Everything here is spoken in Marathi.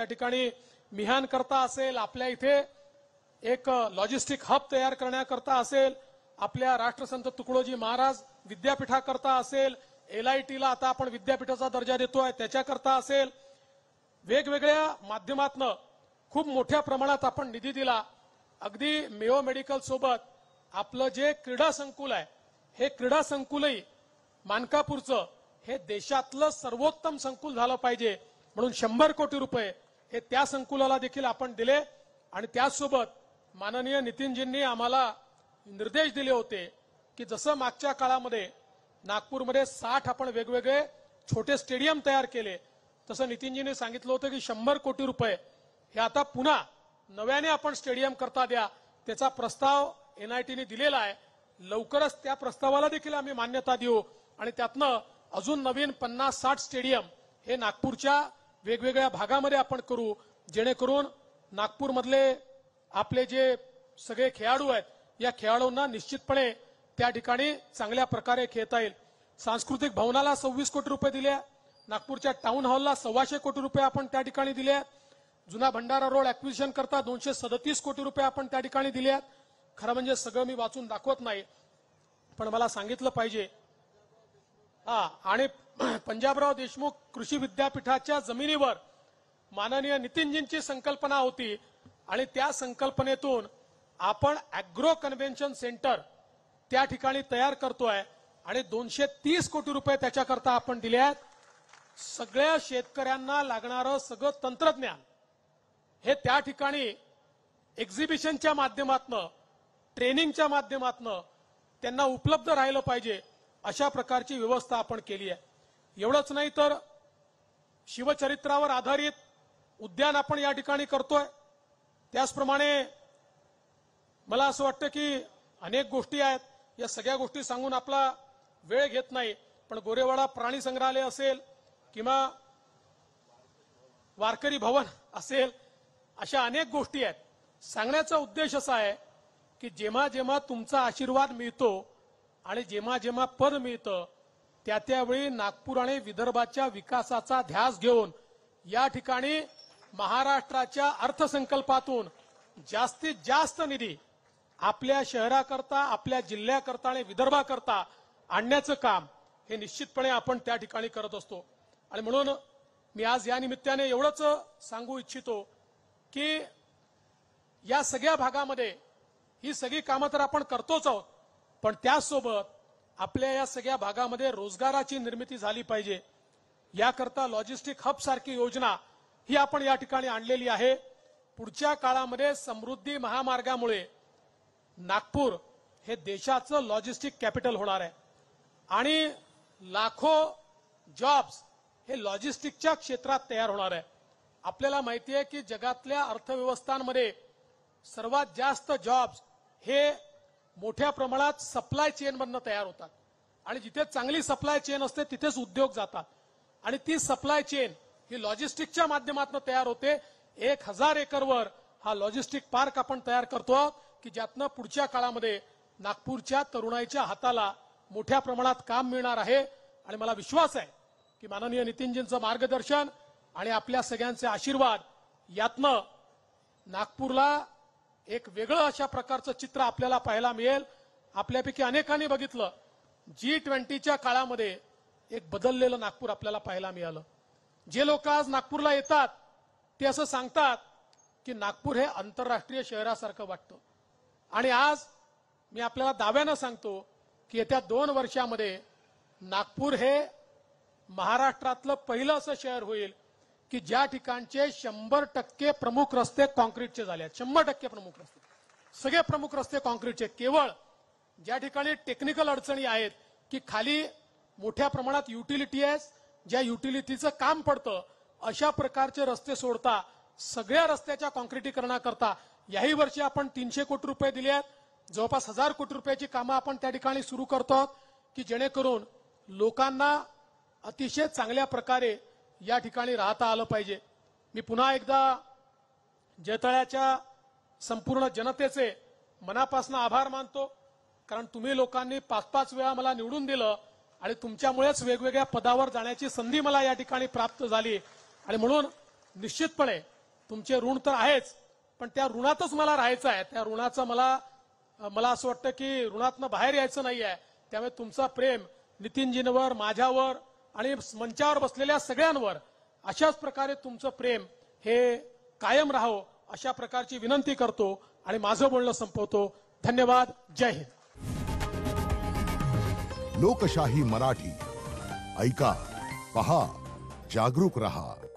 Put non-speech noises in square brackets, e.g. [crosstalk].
त्या ठिकाणी मिहान करता असेल आपल्या इथे एक लॉजिस्टिक हब तयार करण्याकरता असेल आपल्या राष्ट्रसंत तुकडोजी महाराज विद्यापीठाकरता असेल ला आता आपण विद्यापीठाचा दर्जा देतोय त्याच्याकरता असेल वेगवेगळ्या माध्यमातनं खूप मोठ्या प्रमाणात आपण निधी दिला अगदी मेयो मेडिकल सोबत आपलं जे क्रीडा संकुल आहे हे क्रीडा संकुलही मानकापूरचं हे देशातलं सर्वोत्तम संकुल झालं पाहिजे म्हणून शंभर कोटी रुपये हे त्या संकुलाला देखील आपण दिले आणि त्याचसोबत माननीय नितीनजींनी आम्हाला निर्देश दिले होते की जसं मागच्या काळामध्ये नागपूरमध्ये साठ आपण वेगवेगळे छोटे स्टेडियम तयार केले तसं नितीनजींनी सांगितलं होतं की शंभर कोटी रुपये हे आता पुन्हा नव्याने आपण स्टेडियम करता द्या त्याचा प्रस्ताव टीने दिलेला आहे लवकरच त्या प्रस्तावाला देखील आम्ही मान्यता देऊ आणि त्यातनं अजून नवीन पन्नास साठ स्टेडियम हे नागपूरच्या वेगवेगळ्या भागामध्ये आपण करू जेणेकरून नागपूरमधले आपले जे सगळे खेळाडू आहेत या खेळाडूंना निश्चितपणे त्या ठिकाणी चांगल्या प्रकारे खेळता येईल सांस्कृतिक भवनाला सव्वीस कोटी रुपये दिले नागपूरच्या टाऊन हॉलला सव्वाशे कोटी रुपये आपण त्या ठिकाणी दिले जुना भंडारा रोड अॅक्विशन करता दोनशे सदतीस कोटी रुपये आपण त्या ठिकाणी दिले खरं म्हणजे सगळं मी वाचून दाखवत नाही पण मला सांगितलं पाहिजे आणि [clears throat] पंजाबराव देशमुख कृषी विद्यापीठाच्या जमिनीवर माननीय नितीनजींची संकल्पना होती आणि त्या संकल्पनेतून आपण अॅग्रो कन्व्हेन्शन सेंटर त्या ठिकाणी तयार करतोय आणि दोनशे तीस कोटी रुपये त्याच्याकरता आपण दिले आहेत सगळ्या शेतकऱ्यांना लागणारं सगळं तंत्रज्ञान हे त्या ठिकाणी एक्झिबिशनच्या माध्यमातनं ट्रेनिंगच्या माध्यमातनं त्यांना उपलब्ध राहिलं पाहिजे अशा प्रकारची व्यवस्था आपण केली आहे एवढंच नाही तर शिवचरित्रावर आधारित उद्यान आपण या ठिकाणी करतोय त्याचप्रमाणे मला असं वाटतं की अनेक गोष्टी आहेत या सगळ्या गोष्टी सांगून आपला वेळ घेत नाही पण गोरेवाडा प्राणी संग्रहालय असेल किंवा वारकरी भवन असेल अशा अनेक गोष्टी आहेत सांगण्याचा उद्देश असा आहे की जेव्हा जेव्हा तुमचा आशीर्वाद मिळतो आणि जेव्हा जेव्हा पद मिळतं त्या त्यावेळी नागपूर आणि विदर्भाच्या विकासाचा ध्यास घेऊन या ठिकाणी महाराष्ट्राच्या अर्थसंकल्पातून जास्तीत जास्त निधी आपल्या शहराकरता आपल्या जिल्ह्याकरता आणि विदर्भाकरता आणण्याचं काम हे निश्चितपणे आपण त्या ठिकाणी करत असतो आणि म्हणून मी आज या निमित्ताने एवढंच सांगू इच्छितो की या सगळ्या भागामध्ये ही सगळी कामं तर आपण करतोच आहोत पण त्यासोबत आपल्या या सगळ्या भागामध्ये रोजगाराची निर्मिती झाली पाहिजे याकरता लॉजिस्टिक हब सारखी योजना ही आपण या ठिकाणी आणलेली आहे पुढच्या काळामध्ये समृद्धी महामार्गामुळे नागपूर हे देशाचं लॉजिस्टिक कॅपिटल होणार आहे आणि लाखो जॉब्स हे लॉजिस्टिकच्या क्षेत्रात तयार होणार आहे आपल्याला माहिती आहे की जगातल्या अर्थव्यवस्थांमध्ये सर्वात जास्त जॉब्स हे मोठ्या प्रमाणात सप्लाय चेन बनणं तयार होतात आणि जिथे चांगली सप्लाय चेन असते तिथेच उद्योग जातात आणि ती सप्लाय चेन ही लॉजिस्टिकच्या माध्यमातून तयार होते एक हजार एकरवर हा लॉजिस्टिक पार्क आपण तयार करतो की ज्यातनं पुढच्या काळामध्ये नागपूरच्या तरुणाईच्या हाताला मोठ्या प्रमाणात काम मिळणार आहे आणि मला विश्वास आहे की माननीय नितीनजींचं मार्गदर्शन आणि आपल्या सगळ्यांचे आशीर्वाद यातनं नागपूरला एक वेगळं अशा प्रकारचं चित्र आपल्याला पाहायला मिळेल आपल्यापैकी अनेकांनी बघितलं जी ट्वेंटीच्या काळामध्ये एक बदललेलं नागपूर आपल्याला पाहायला मिळालं जे लोक आज नागपूरला येतात ते असं सांगतात की नागपूर हे आंतरराष्ट्रीय शहरासारखं वाटतं आणि आज मी आपल्याला दाव्यानं सांगतो की येत्या दोन वर्षामध्ये नागपूर हे महाराष्ट्रातलं पहिलं असं शहर होईल की ज्या ठिकाणचे शंभर टक्के प्रमुख रस्ते कॉन्क्रीटचे झाले आहेत शंभर टक्के प्रमुख रस्ते सगळे प्रमुख रस्ते कॉन्क्रीटचे केवळ ज्या ठिकाणी टेक्निकल अडचणी आहेत की खाली मोठ्या प्रमाणात युटिलिटी आहे ज्या युटिलिटीचं काम पडतं अशा प्रकारचे रस्ते सोडता सगळ्या रस्त्याच्या कॉन्क्रिटीकरणाकरता याही वर्षी आपण तीनशे कोटी रुपये दिले आहेत जवळपास हजार कोटी रुपयाची कामं आपण त्या ठिकाणी सुरू करतो की जेणेकरून लोकांना अतिशय चांगल्या प्रकारे या ठिकाणी राहता आलं पाहिजे मी पुन्हा एकदा जयतळ्याच्या संपूर्ण जनतेचे मनापासून आभार मानतो कारण तुम्ही लोकांनी पाच पाच वेळा मला निवडून दिलं आणि तुमच्यामुळेच वेगवेगळ्या पदावर जाण्याची संधी मला या ठिकाणी प्राप्त झाली आणि म्हणून निश्चितपणे तुमचे ऋण तर आहेच पण त्या ऋणातच मला राहायचं आहे त्या ऋणाचं मला मला असं वाटतं की ऋणातनं बाहेर यायचं नाही आहे त्यामुळे तुमचा प्रेम नितीनजींवर माझ्यावर आणि मंचावर बसलेल्या सगळ्यांवर अशाच प्रकारे तुमचं प्रेम हे कायम राहो अशा प्रकारची विनंती करतो आणि माझं बोलणं संपवतो धन्यवाद जय हिंद लोकशाही मराठी ऐका पहा जागरूक रहा